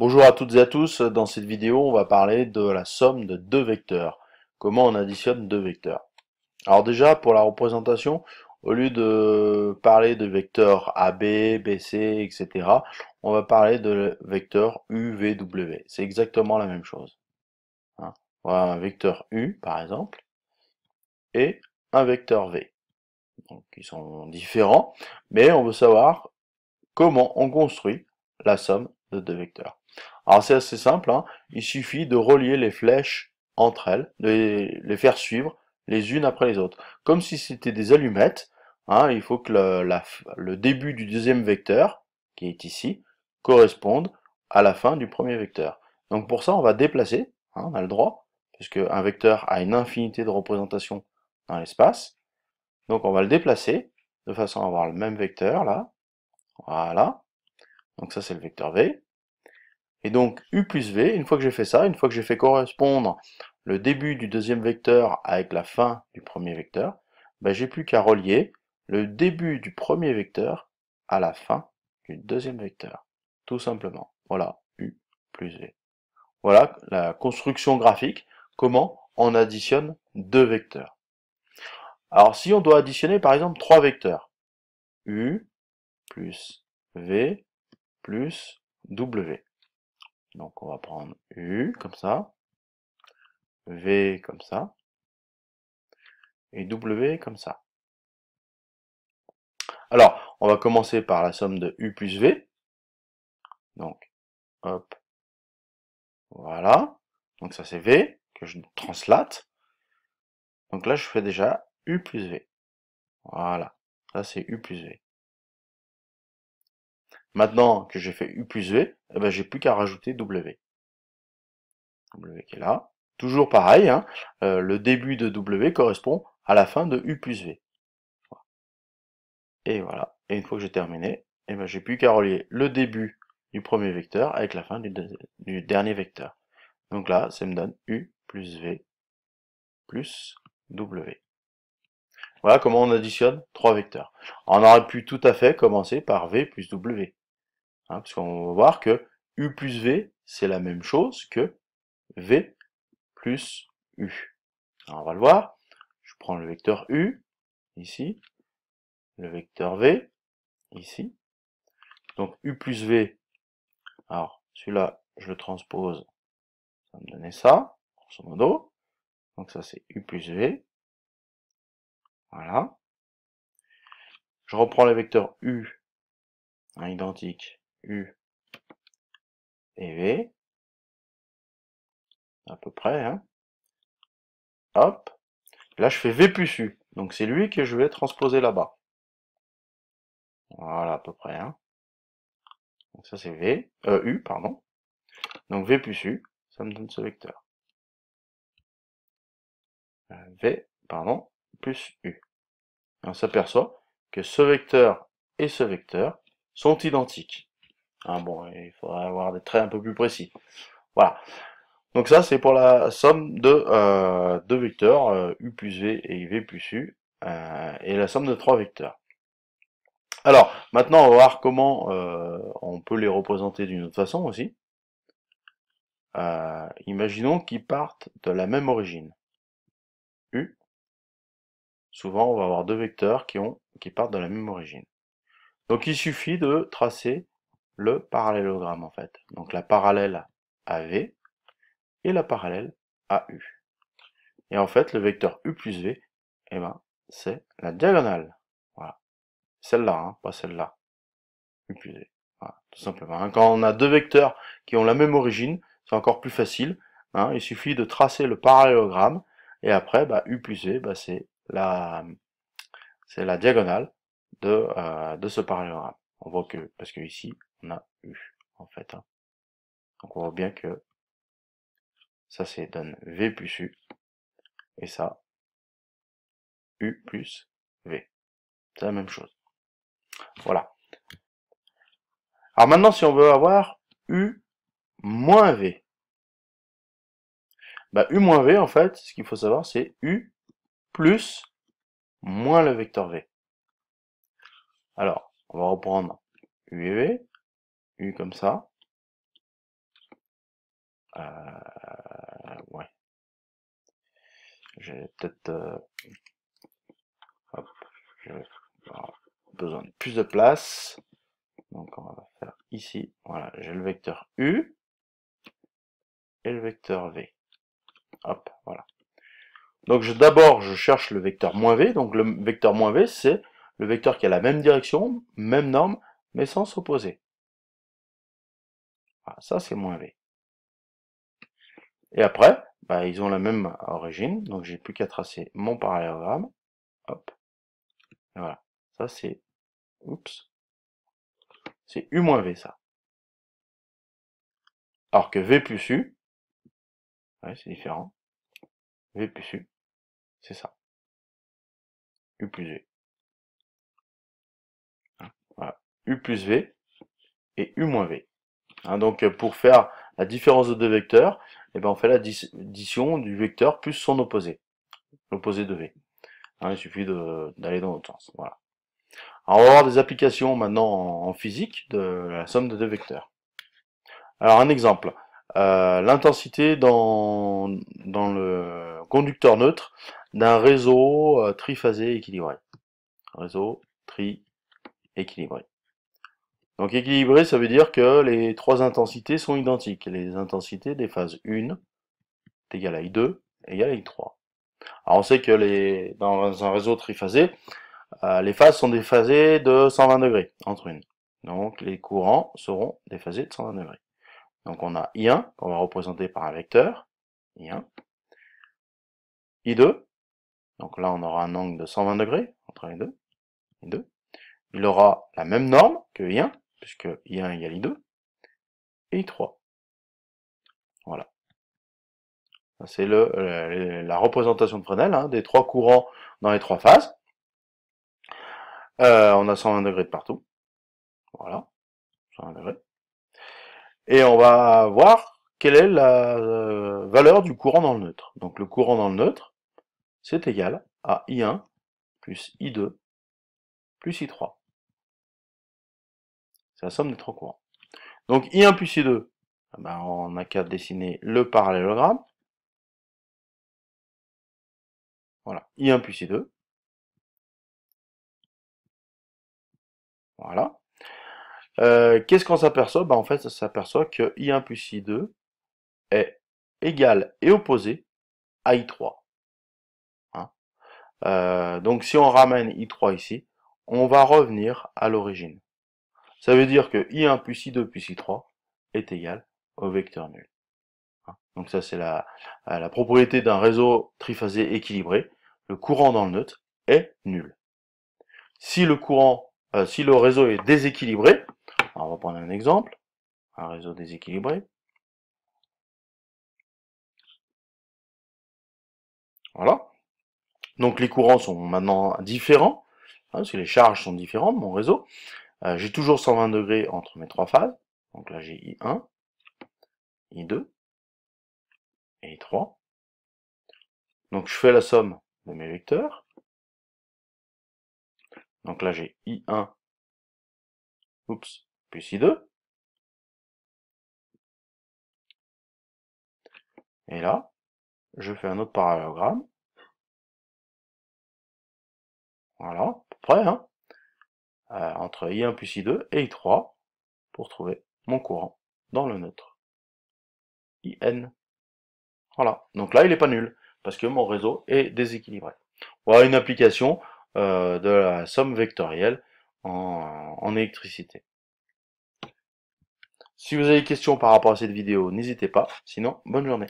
Bonjour à toutes et à tous, dans cette vidéo on va parler de la somme de deux vecteurs. Comment on additionne deux vecteurs Alors déjà pour la représentation, au lieu de parler de vecteurs AB, BC, etc., on va parler de vecteur UVW. C'est exactement la même chose. Hein un vecteur U par exemple et un vecteur V. Donc ils sont différents, mais on veut savoir comment on construit la somme de deux vecteurs. Alors c'est assez simple, hein. il suffit de relier les flèches entre elles, de les faire suivre les unes après les autres. Comme si c'était des allumettes, hein, il faut que le, début du deuxième vecteur, qui est ici, corresponde à la fin du premier vecteur. Donc pour ça, on va déplacer, hein, on a le droit, puisque un vecteur a une infinité de représentations dans l'espace. Donc on va le déplacer, de façon à avoir le même vecteur, là. Voilà. Donc ça, c'est le vecteur V. Et donc U plus V, une fois que j'ai fait ça, une fois que j'ai fait correspondre le début du deuxième vecteur avec la fin du premier vecteur, ben j'ai plus qu'à relier le début du premier vecteur à la fin du deuxième vecteur. Tout simplement. Voilà, U plus V. Voilà la construction graphique, comment on additionne deux vecteurs. Alors si on doit additionner par exemple trois vecteurs, U plus V plus W. Donc on va prendre U comme ça, V comme ça, et W comme ça. Alors, on va commencer par la somme de U plus V. Donc, hop, voilà. Donc ça c'est V, que je translate. Donc là je fais déjà U plus V. Voilà, ça c'est U plus V. Maintenant que j'ai fait U plus V, e, eh ben, j'ai plus qu'à rajouter W. W est là. Toujours pareil, hein, euh, le début de W correspond à la fin de U plus V. Et voilà. Et une fois que j'ai terminé, eh ben, j'ai plus qu'à relier le début du premier vecteur avec la fin du, du dernier vecteur. Donc là, ça me donne U plus V plus W. Voilà comment on additionne trois vecteurs. On aurait pu tout à fait commencer par V plus W. Hein, parce qu'on va voir que U plus V, c'est la même chose que V plus U. Alors on va le voir. Je prends le vecteur U, ici, le vecteur V, ici. Donc U plus V, alors celui-là, je le transpose, ça me donner ça, grosso modo. Donc ça c'est U plus V. Voilà. Je reprends le vecteur U, hein, identique, U et V. À peu près. Hein. Hop. Là, je fais V plus U. Donc, c'est lui que je vais transposer là-bas. Voilà, à peu près. Hein. Donc, ça, c'est V. Euh, U, pardon. Donc, V plus U, ça me donne ce vecteur. Euh, v, pardon, plus U. on s'aperçoit que ce vecteur et ce vecteur sont identiques. Hein, bon, il faudrait avoir des traits un peu plus précis. Voilà. Donc ça, c'est pour la somme de euh, deux vecteurs, euh, U plus V et V plus U, euh, et la somme de trois vecteurs. Alors, maintenant, on va voir comment on peut les représenter d'une autre façon aussi. imaginons qu'ils partent de la même origine. U. Souvent, on va avoir deux vecteurs qui, ont, qui partent de la même origine. Donc, il suffit de tracer le parallélogramme en fait. Donc la parallèle à V et la parallèle à U. Et en fait, le vecteur U plus V, eh ben, c'est la diagonale. Voilà. Celle-là, hein, pas celle-là. U plus V. Voilà, tout simplement. Hein. Quand on a deux vecteurs qui ont la même origine, c'est encore plus facile. Hein. Il suffit de tracer le parallélogramme et après, bah, U plus V, bah, c'est la, c'est la diagonale de, euh, de ce parallélogramme. On voit que, parce que ici, on a U, en fait. Hein. Donc on voit bien que ça, c'est donne V plus U, et ça, U plus V. C'est la même chose. Voilà. Alors maintenant, si on veut avoir U moins V, bah, U moins V, en fait, ce qu'il faut savoir, c'est U plus moins le vecteur V. Alors, on va reprendre U et V. U comme ça. Euh, ouais. J'ai peut-être... Euh, besoin de plus de place. Donc on va faire ici. Voilà, j'ai le vecteur U et le vecteur V. Hop, voilà. Donc d'abord, je cherche le vecteur moins V. Donc le vecteur moins V, c'est le vecteur qui a la même direction, même norme, mais sans s'opposer. Ah, ça, c'est moins V. Et après, bah, ils ont la même origine, donc j'ai plus qu'à tracer mon parallélogramme. Hop. voilà. Ça, c'est... Oups. C'est U moins V, ça. Alors que V plus U, ouais, c'est différent. V plus U, c'est ça. U plus V. Hein, voilà. U plus V et U moins V. Hein, donc euh, pour faire la différence de deux vecteurs, eh ben, on fait la addition du vecteur plus son opposé, l'opposé de V. Hein, il suffit d'aller dans l'autre sens. Voilà. Alors on va voir des applications maintenant en, physique de la somme de deux vecteurs. Alors un exemple, euh, l'intensité dans, dans le conducteur neutre d'un réseau euh, triphasé équilibré. Réseau tri équilibré. Donc équilibré, ça veut dire que les trois intensités sont identiques. Les intensités des phases 1 est égale à I2 égale à I3. Alors on sait que les, dans un réseau triphasé, euh, les phases sont déphasées de 120 degrés entre une. Donc les courants seront déphasés de 120 Donc on a I1 qu'on va représenter par un vecteur, I1, I2, donc là on aura un angle de 120 degrés entre les deux, I2. Il aura la même norme que I1, puisque I1 égale I2, et I3. Voilà. C'est euh, la représentation de Fresnel hein, des trois courants dans les trois phases. Euh, on a 120 degrés de partout. Voilà. 120 Et on va voir quelle est la euh, valeur du courant dans le neutre. Donc le courant dans le neutre, c'est égal à I1 plus I2 plus I3. C'est la somme des trois courants. Donc I1 plus I2, on n'a qu'à dessiner le parallélogramme. Voilà, I1 plus I2. Voilà. Euh, Qu'est-ce qu'on s'aperçoit ben En fait, ça s'aperçoit que I1 plus I2 est égal et opposé à I3. Hein euh, donc si on ramène I3 ici, on va revenir à l'origine. Ça veut dire que I1 plus I2 plus I3 est égal au vecteur nul. Hein? Donc ça, c'est la, euh, la propriété d'un réseau triphasé équilibré. Le courant dans le neutre est nul. Si le courant, euh, si le réseau est déséquilibré, on va prendre un exemple, un réseau déséquilibré. Voilà. Donc les courants sont maintenant différents, si hein, parce que les charges sont différentes, mon réseau. Euh, j'ai toujours 120 degrés entre mes trois phases. Donc là, j'ai I1, I2 et I3. Donc je fais la somme de mes vecteurs. Donc là, j'ai I1 oups, plus I2. Et là, je fais un autre parallélogramme. Voilà, à peu près, hein. Euh, entre I1 plus I2 et I3 pour trouver mon courant dans le neutre. IN. Voilà. Donc là, il n'est pas nul, parce que mon réseau est déséquilibré. Voilà une application euh, de la somme vectorielle en, en électricité. Si vous avez des questions par rapport à cette vidéo, n'hésitez pas. Sinon, bonne journée.